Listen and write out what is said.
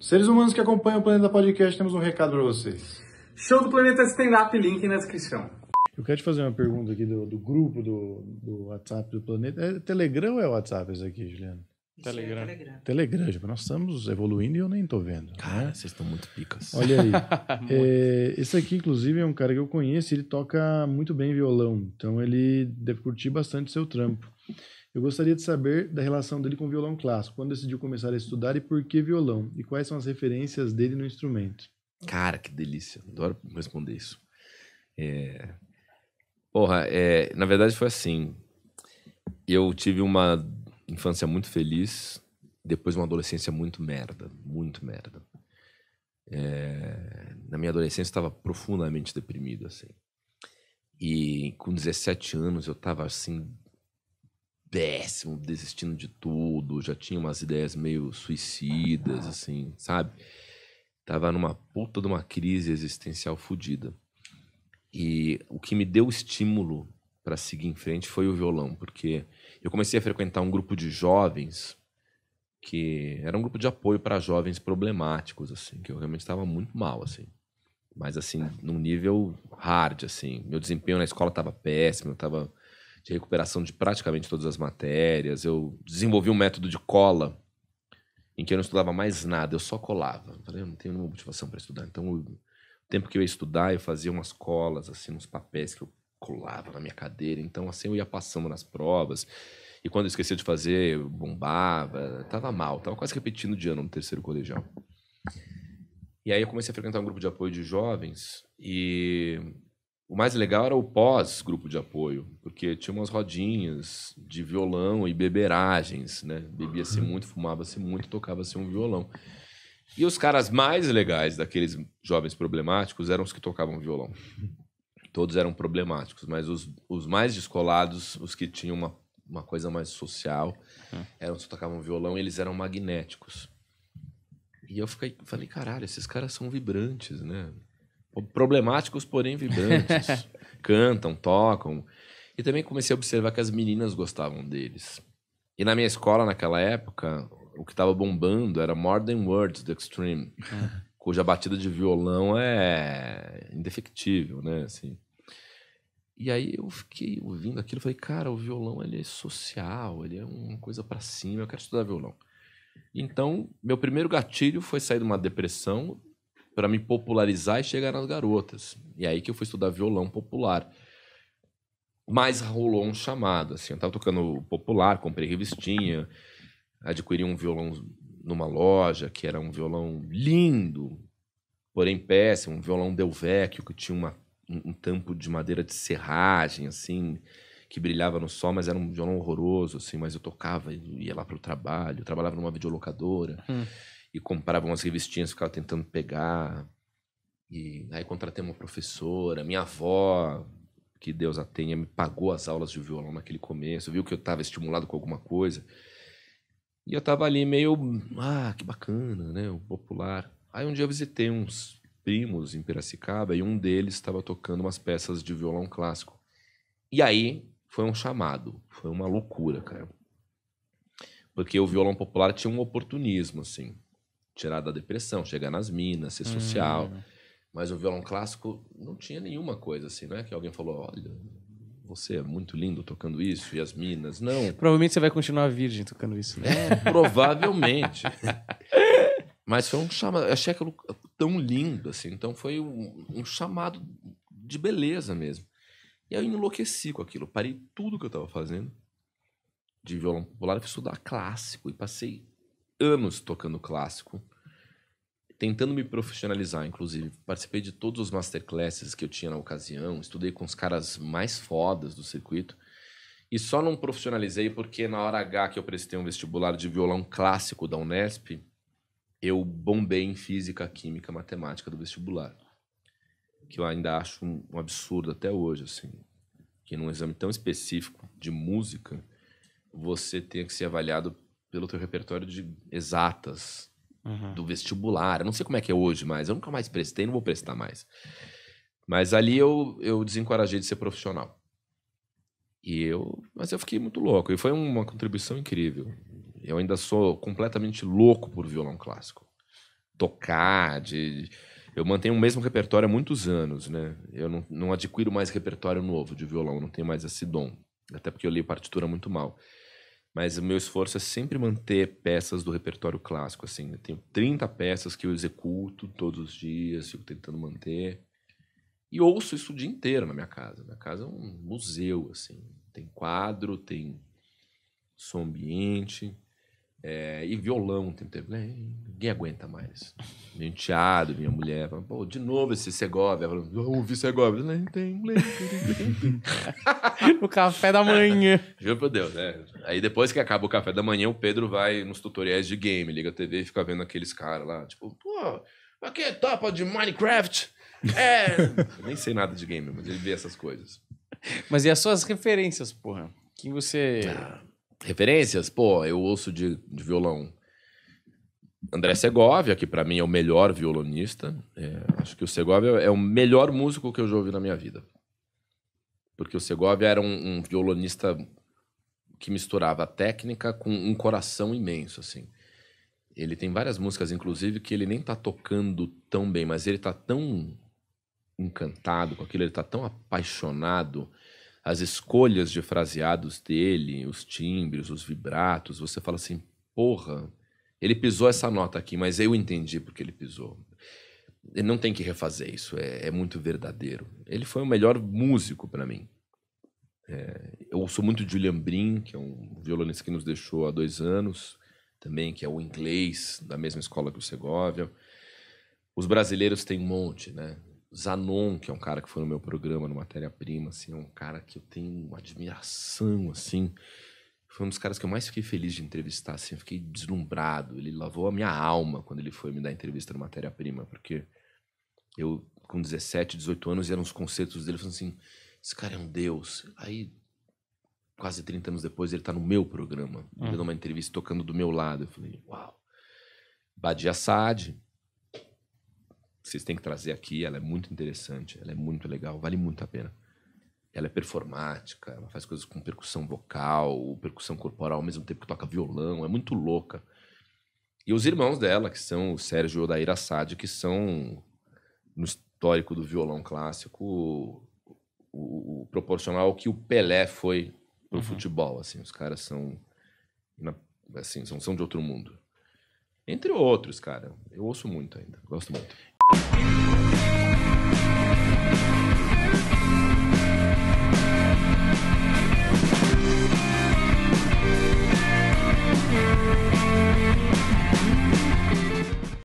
Seres humanos que acompanham o Planeta Podcast, temos um recado para vocês. Show do Planeta Stand Up, link na descrição. Eu quero te fazer uma pergunta aqui do, do grupo do, do WhatsApp do Planeta. É, Telegram ou é WhatsApp aqui, Juliano? É Telegram. É Telegram. Telegram, tipo, nós estamos evoluindo e eu nem estou vendo. Né? Cara, né? vocês estão muito picas. Olha aí. é, esse aqui, inclusive, é um cara que eu conheço, ele toca muito bem violão. Então ele deve curtir bastante seu trampo. Eu gostaria de saber da relação dele com o violão clássico, quando decidiu começar a estudar e por que violão, e quais são as referências dele no instrumento. Cara, que delícia, adoro responder isso. É... Porra, é... na verdade foi assim, eu tive uma infância muito feliz, depois uma adolescência muito merda, muito merda. É... Na minha adolescência eu estava profundamente deprimido, assim. E com 17 anos eu estava assim péssimo, desistindo de tudo, já tinha umas ideias meio suicidas, assim, sabe? Tava numa puta de uma crise existencial fodida. E o que me deu estímulo para seguir em frente foi o violão, porque eu comecei a frequentar um grupo de jovens que era um grupo de apoio para jovens problemáticos, assim, que eu realmente estava muito mal, assim. Mas assim, num nível hard, assim. Meu desempenho na escola estava péssimo, eu tava de recuperação de praticamente todas as matérias. Eu desenvolvi um método de cola em que eu não estudava mais nada, eu só colava. Eu falei, eu não tenho nenhuma motivação para estudar. Então, eu, o tempo que eu ia estudar, eu fazia umas colas, assim, uns papéis que eu colava na minha cadeira. Então, assim, eu ia passando nas provas. E quando eu esquecia de fazer, eu bombava. Tava mal, tava quase repetindo de ano no terceiro colegial. E aí eu comecei a frequentar um grupo de apoio de jovens e o mais legal era o pós-grupo de apoio, porque tinha umas rodinhas de violão e beberagens, né? Bebia-se uhum. muito, fumava-se muito, tocava-se um violão. E os caras mais legais daqueles jovens problemáticos eram os que tocavam violão. Todos eram problemáticos, mas os, os mais descolados, os que tinham uma, uma coisa mais social, é. eram os que tocavam violão e eles eram magnéticos. E eu fiquei, falei, caralho, esses caras são vibrantes, né? problemáticos, porém vibrantes. Cantam, tocam. E também comecei a observar que as meninas gostavam deles. E na minha escola, naquela época, o que estava bombando era More Than Words, do Extreme, ah. cuja batida de violão é indefectível, né? Assim. E aí eu fiquei ouvindo aquilo e falei, cara, o violão ele é social, ele é uma coisa para cima, eu quero estudar violão. Então, meu primeiro gatilho foi sair de uma depressão para me popularizar e chegar nas garotas. E aí que eu fui estudar violão popular. Mas rolou um chamado, assim, eu tava tocando popular, comprei revistinha, adquiri um violão numa loja, que era um violão lindo, porém péssimo, um violão Delvecchio, que tinha uma, um, um tampo de madeira de serragem, assim, que brilhava no sol, mas era um violão horroroso, assim, mas eu tocava, ia lá pro trabalho, eu trabalhava numa videolocadora. Hum e comprava umas revistinhas, ficava tentando pegar. E aí contratei uma professora, minha avó, que Deus a tenha, me pagou as aulas de violão naquele começo, viu que eu estava estimulado com alguma coisa. E eu estava ali meio, ah, que bacana, né, o popular. Aí um dia eu visitei uns primos em Piracicaba e um deles estava tocando umas peças de violão clássico. E aí foi um chamado, foi uma loucura, cara. Porque o violão popular tinha um oportunismo, assim tirar da depressão, chegar nas minas, ser social. Hum. Mas o violão clássico não tinha nenhuma coisa assim, não é que alguém falou, olha, você é muito lindo tocando isso e as minas, não. Provavelmente você vai continuar virgem tocando isso, né? É, provavelmente. Mas foi um chamado, eu achei aquilo tão lindo assim, então foi um, um chamado de beleza mesmo. E eu enlouqueci com aquilo, parei tudo que eu estava fazendo de violão popular e fui estudar clássico e passei anos tocando clássico, tentando me profissionalizar, inclusive. Participei de todos os masterclasses que eu tinha na ocasião, estudei com os caras mais fodas do circuito. E só não profissionalizei porque na hora H que eu prestei um vestibular de violão clássico da Unesp, eu bombei em física, química, matemática do vestibular. Que eu ainda acho um absurdo até hoje, assim. Que num exame tão específico de música, você tenha que ser avaliado pelo teu repertório de exatas, uhum. do vestibular. Eu não sei como é que é hoje, mas eu nunca mais prestei, não vou prestar mais. Mas ali eu, eu desencorajei de ser profissional. E eu, mas eu fiquei muito louco. E foi uma contribuição incrível. Eu ainda sou completamente louco por violão clássico. Tocar, de, eu mantenho o mesmo repertório há muitos anos, né? Eu não, não adquiro mais repertório novo de violão, não tenho mais esse dom. Até porque eu li partitura muito mal. Mas o meu esforço é sempre manter peças do repertório clássico, assim. Eu tenho 30 peças que eu executo todos os dias, fico tentando manter. E ouço isso o dia inteiro na minha casa. Minha casa é um museu, assim. Tem quadro, tem som ambiente, é, e violão tem Ninguém aguenta mais. Meu enteado, minha mulher, falando, pô, de novo esse Segovia. Falando, eu ouvi Segovia. Nem tem, tem. o café da manhã. Juro por Deus, né? Aí depois que acaba o café da manhã, o Pedro vai nos tutoriais de game, liga a TV e fica vendo aqueles caras lá, tipo, pô, aqui é topa de Minecraft. É. eu nem sei nada de game, mas ele vê essas coisas. Mas e as suas referências, porra? Quem você. Ah, referências? Pô, eu ouço de, de violão André Segovia, que para mim é o melhor violonista. É, acho que o Segovia é o melhor músico que eu já ouvi na minha vida. Porque o Segovia era um, um violonista que misturava técnica com um coração imenso, assim. Ele tem várias músicas, inclusive, que ele nem tá tocando tão bem, mas ele tá tão encantado com aquilo, ele tá tão apaixonado. As escolhas de fraseados dele, os timbres, os vibratos, você fala assim, porra, ele pisou essa nota aqui, mas eu entendi porque ele pisou. Ele não tem que refazer isso, é, é muito verdadeiro. Ele foi o melhor músico para mim. É, eu sou muito Julian Brin, que é um violonista que nos deixou há dois anos, também, que é o inglês, da mesma escola que o Segovia. Os brasileiros têm um monte, né? Zanon, que é um cara que foi no meu programa, no Matéria Prima, assim, é um cara que eu tenho uma admiração, assim. Foi um dos caras que eu mais fiquei feliz de entrevistar, assim, eu fiquei deslumbrado. Ele lavou a minha alma quando ele foi me dar entrevista no Matéria Prima, porque eu, com 17, 18 anos, eram os conceitos dele, falando assim, esse cara é um deus. Aí, quase 30 anos depois, ele tá no meu programa, hum. dando uma entrevista, tocando do meu lado. Eu falei, uau. Badia Assad, vocês têm que trazer aqui, ela é muito interessante, ela é muito legal, vale muito a pena ela é performática, ela faz coisas com percussão vocal, percussão corporal, ao mesmo tempo que toca violão, é muito louca. E os irmãos dela, que são o Sérgio e o que são, no histórico do violão clássico, o, o, o proporcional ao que o Pelé foi pro uhum. futebol, assim, os caras são assim, são, são de outro mundo. Entre outros, cara. Eu ouço muito ainda, gosto muito. Música